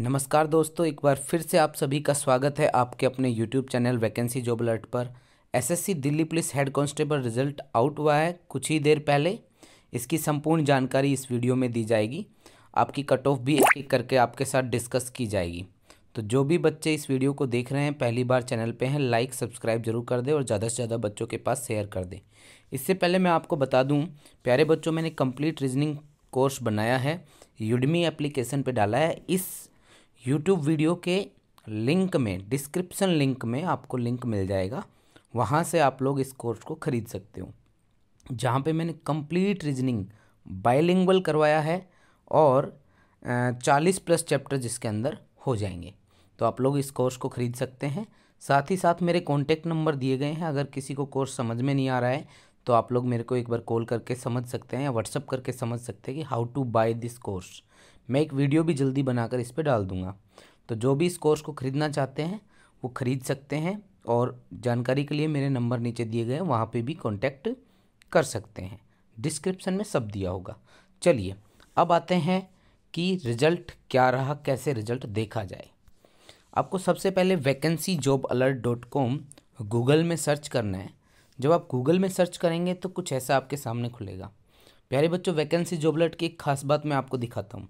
नमस्कार दोस्तों एक बार फिर से आप सभी का स्वागत है आपके अपने YouTube channel vacancy job alert पर SSC Delhi police head constable result out हुआ है कुछ ही देर पहले इसकी संपूर्ण जानकारी इस वीडियो में दी जाएगी आपकी कट ऑफ भी एक एक करके आपके साथ डिस्कस की जाएगी तो जो भी बच्चे इस वीडियो को देख रहे हैं पहली बार चैनल पर हैं लाइक सब्सक्राइब जरूर कर दें और ज़्यादा से ज़्यादा बच्चों के पास शेयर कर दें इससे पहले मैं आपको बता दूँ प्यारे बच्चों मैंने कम्प्लीट रीजनिंग कोर्स बनाया है यूडमी एप्लीकेशन पर डाला है इस यूट्यूब वीडियो के लिंक में डिस्क्रिप्सन लिंक में आपको लिंक मिल जाएगा वहाँ से आप लोग इस कोर्स को ख़रीद सकते हो जहाँ पे मैंने कंप्लीट रीजनिंग बाइलिंगुअल करवाया है और चालीस प्लस चैप्टर जिसके अंदर हो जाएंगे तो आप लोग इस कोर्स को ख़रीद सकते हैं साथ ही साथ मेरे कॉन्टैक्ट नंबर दिए गए हैं अगर किसी को कोर्स समझ में नहीं आ रहा है तो आप लोग मेरे को एक बार कॉल करके समझ सकते हैं या व्हाट्सअप करके समझ सकते हैं कि how to buy this course मैं एक वीडियो भी जल्दी बनाकर इस पर डाल दूँगा तो जो भी इस कोर्स को ख़रीदना चाहते हैं वो ख़रीद सकते हैं और जानकारी के लिए मेरे नंबर नीचे दिए गए वहाँ पर भी कॉन्टैक्ट कर सकते हैं डिस्क्रिप्शन में सब दिया होगा चलिए अब आते हैं कि रिज़ल्ट क्या रहा कैसे रिज़ल्ट देखा जाए आपको सबसे पहले vacancy job alert dot com Google में सर्च करना है जब आप गूगल में सर्च करेंगे तो कुछ ऐसा आपके सामने खुलेगा प्यारे बच्चों वैकेंसी जॉब अलर्ट की एक खास बात मैं आपको दिखाता हूँ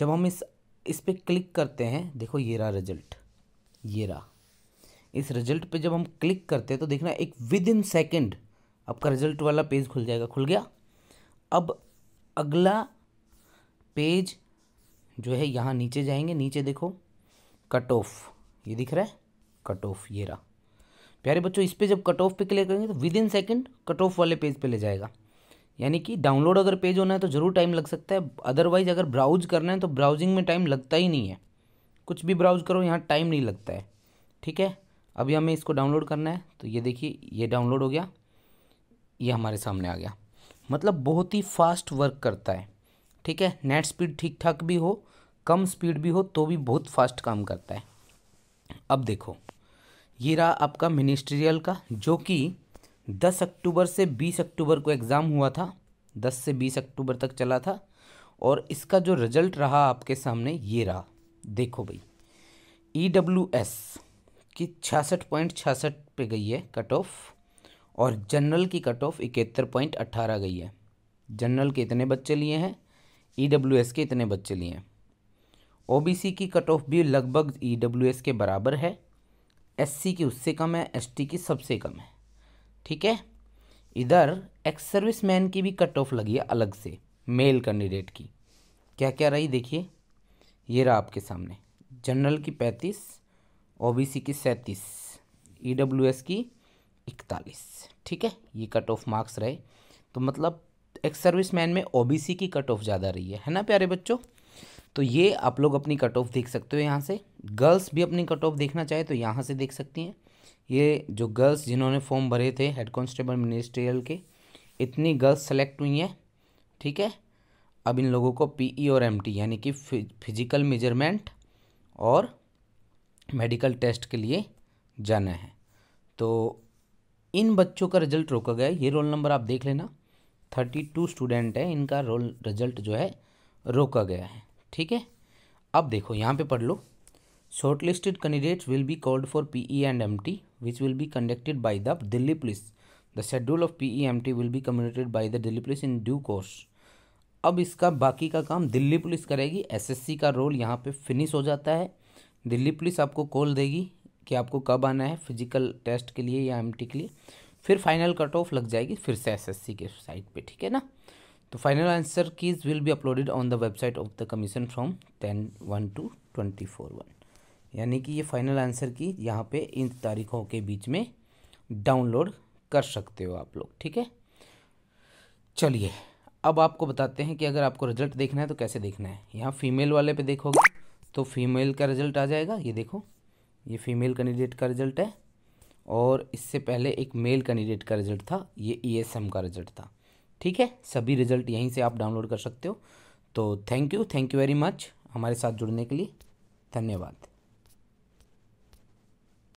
जब हम इस इस पर क्लिक करते हैं देखो ये रहा रिजल्ट ये रहा इस रिजल्ट पे जब हम क्लिक करते हैं तो देखना एक विद इन सेकेंड आपका रिजल्ट वाला पेज खुल जाएगा खुल गया अब अगला पेज जो है यहाँ नीचे जाएंगे नीचे देखो कट ऑफ ये दिख रहा है कट ऑफ ये रहा प्यारे बच्चों इस पर जब कट ऑफ पे क्लिक करेंगे तो within second cut off वाले पेज पे ले जाएगा यानी कि डाउनलोड अगर पेज होना है तो ज़रूर टाइम लग सकता है अदरवाइज़ अगर ब्राउज करना है तो ब्राउजिंग में टाइम लगता ही नहीं है कुछ भी ब्राउज करो यहाँ टाइम नहीं लगता है ठीक है अभी हमें इसको डाउनलोड करना है तो ये देखिए ये डाउनलोड हो गया ये हमारे सामने आ गया मतलब बहुत ही फास्ट वर्क करता है ठीक है नेट स्पीड ठीक ठाक भी हो कम स्पीड भी हो तो भी बहुत फास्ट काम करता है अब देखो ये रहा आपका मिनिस्ट्रियल का जो कि दस अक्टूबर से बीस अक्टूबर को एग्ज़ाम हुआ था दस से बीस अक्टूबर तक चला था और इसका जो रिजल्ट रहा आपके सामने ये रहा देखो भाई ई डब्ल्यू एस की छियासठ पॉइंट छियासठ पे गई है कट ऑफ और जनरल की कट ऑफ इकहत्तर पॉइंट अट्ठारह गई है जनरल के इतने बच्चे लिए हैं ई डब्ल्यू एस के इतने बच्चे लिए हैं ओ बी सी की कट ऑफ भी लगभग ई डब्ल्यू एस के बराबर है एस सी की उससे कम है एस टी की सबसे कम है ठीक है इधर एक्स सर्विस मैन की भी कट ऑफ लगी है अलग से मेल कैंडिडेट की क्या क्या रही देखिए ये रहा आपके सामने जनरल की पैंतीस ओबीसी की सैंतीस ईडब्ल्यूएस e की इकतालीस ठीक है ये कट ऑफ मार्क्स रहे तो मतलब एक्स सर्विस मैन में ओबीसी की कट ऑफ ज़्यादा रही है है ना प्यारे बच्चों तो ये आप लोग अपनी कट ऑफ देख सकते हो यहाँ से गर्ल्स भी अपनी कट ऑफ देखना चाहे तो यहाँ से देख सकती हैं ये जो गर्ल्स जिन्होंने फॉर्म भरे थे हेड कॉन्स्टेबल मिनिस्ट्रियल के इतनी गर्ल्स सेलेक्ट हुई हैं ठीक है अब इन लोगों को पीई e और एमटी यानी कि फिजिकल मेजरमेंट और मेडिकल टेस्ट के लिए जाना है तो इन बच्चों का रिजल्ट रोका गया ये रोल नंबर आप देख लेना थर्टी टू स्टूडेंट हैं इनका रोल रिजल्ट जो है रोका गया है ठीक है अब देखो यहाँ पे पढ़ लो short listed candidates will be called for P E and M T which will be conducted by the Delhi police the schedule of P E M T will be communicated by the Delhi police in due course अब इसका बाकी का काम Delhi police करेगी SSC का role यहाँ पे finish हो जाता है दिल्ली पुलिस आपको कॉल देगी कि आपको कब आना है फिजिकल टेस्ट के लिए या एम के लिए फिर फाइनल कट ऑफ लग जाएगी फिर से सी के साइड पर ठीक है ना तो final answer keys will be uploaded on the website of the commission from ten one two twenty four one यानी कि ये फाइनल आंसर की यहाँ पे इन तारीखों के बीच में डाउनलोड कर सकते हो आप लोग ठीक है चलिए अब आपको बताते हैं कि अगर आपको रिजल्ट देखना है तो कैसे देखना है यहाँ फीमेल वाले पे देखोगे तो फीमेल का रिजल्ट आ जाएगा ये देखो ये फीमेल कैंडिडेट का रिजल्ट है और इससे पहले एक मेल कैंडिडेट का रिजल्ट था ये ई e का रिजल्ट था ठीक है सभी रिजल्ट यहीं से आप डाउनलोड कर सकते हो तो thank you thank you very much हमारे साथ जुड़ने के लिए धन्यवाद